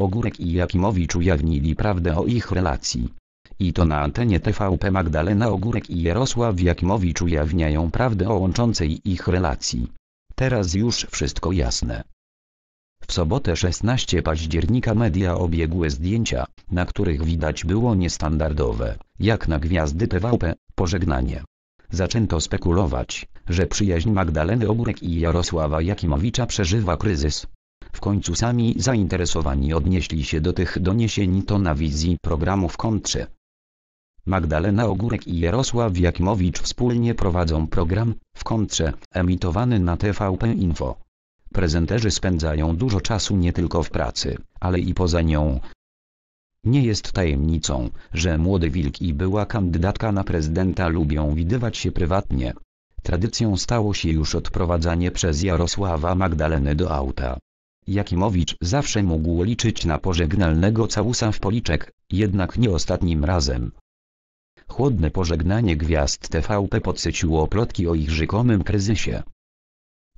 Ogórek i Jakimowicz ujawnili prawdę o ich relacji. I to na antenie TVP Magdalena Ogórek i Jarosław Jakimowicz ujawniają prawdę o łączącej ich relacji. Teraz już wszystko jasne. W sobotę 16 października media obiegły zdjęcia, na których widać było niestandardowe, jak na gwiazdy TVP, pożegnanie. Zaczęto spekulować, że przyjaźń Magdaleny Ogórek i Jarosława Jakimowicza przeżywa kryzys. W końcu sami zainteresowani odnieśli się do tych doniesień to na wizji programu w kontrze. Magdalena Ogórek i Jarosław Jakimowicz wspólnie prowadzą program w kontrze emitowany na TVP Info. Prezenterzy spędzają dużo czasu nie tylko w pracy, ale i poza nią. Nie jest tajemnicą, że młody wilk i była kandydatka na prezydenta lubią widywać się prywatnie. Tradycją stało się już odprowadzanie przez Jarosława Magdaleny do auta. Jakimowicz zawsze mógł liczyć na pożegnalnego całusa w policzek, jednak nie ostatnim razem. Chłodne pożegnanie gwiazd TVP podsyciło plotki o ich rzekomym kryzysie.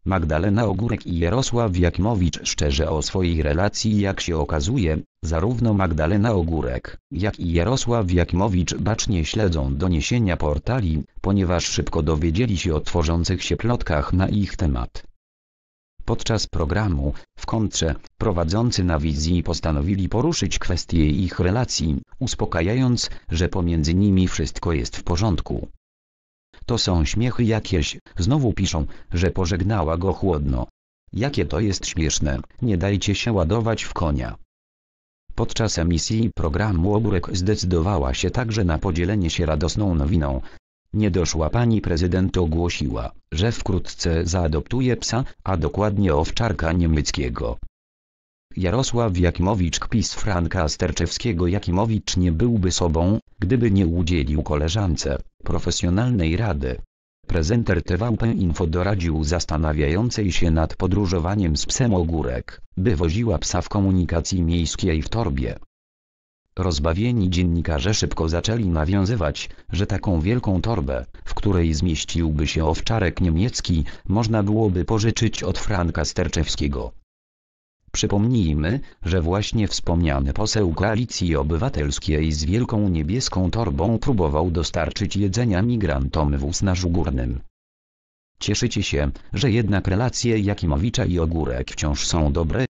Magdalena Ogórek i Jarosław Jakimowicz szczerze o swojej relacji jak się okazuje, zarówno Magdalena Ogórek, jak i Jarosław Jakimowicz bacznie śledzą doniesienia portali, ponieważ szybko dowiedzieli się o tworzących się plotkach na ich temat. Podczas programu, w kontrze, prowadzący na wizji postanowili poruszyć kwestię ich relacji, uspokajając, że pomiędzy nimi wszystko jest w porządku. To są śmiechy jakieś, znowu piszą, że pożegnała go chłodno. Jakie to jest śmieszne, nie dajcie się ładować w konia. Podczas emisji programu Oburek zdecydowała się także na podzielenie się radosną nowiną, Niedoszła pani prezydent ogłosiła, że wkrótce zaadoptuje psa, a dokładnie owczarka niemieckiego. Jarosław Jakimowicz kpis Franka Sterczewskiego Jakimowicz nie byłby sobą, gdyby nie udzielił koleżance, profesjonalnej rady. Prezenter TVP Info doradził zastanawiającej się nad podróżowaniem z psem ogórek, by woziła psa w komunikacji miejskiej w torbie. Rozbawieni dziennikarze szybko zaczęli nawiązywać, że taką wielką torbę, w której zmieściłby się owczarek niemiecki, można byłoby pożyczyć od Franka Sterczewskiego. Przypomnijmy, że właśnie wspomniany poseł Koalicji Obywatelskiej z wielką niebieską torbą próbował dostarczyć jedzenia migrantom w Usnarzu Górnym. Cieszycie się, że jednak relacje Jakimowicza i Ogórek wciąż są dobre?